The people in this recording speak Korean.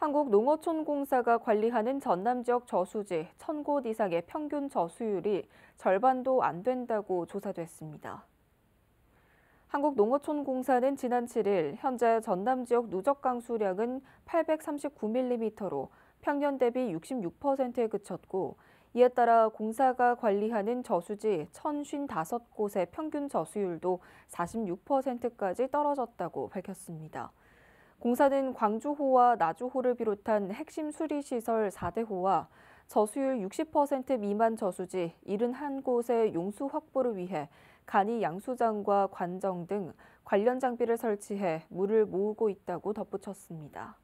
한국농어촌공사가 관리하는 전남 지역 저수지 1000곳 이상의 평균 저수율이 절반도 안 된다고 조사됐습니다. 한국농어촌공사는 지난 7일 현재 전남 지역 누적 강수량은 839mm로 평년 대비 66%에 그쳤고 이에 따라 공사가 관리하는 저수지 1055곳의 평균 저수율도 46%까지 떨어졌다고 밝혔습니다. 공사는 광주호와 나주호를 비롯한 핵심 수리시설 4대호와 저수율 60% 미만 저수지 71곳의 용수 확보를 위해 간이 양수장과 관정 등 관련 장비를 설치해 물을 모으고 있다고 덧붙였습니다.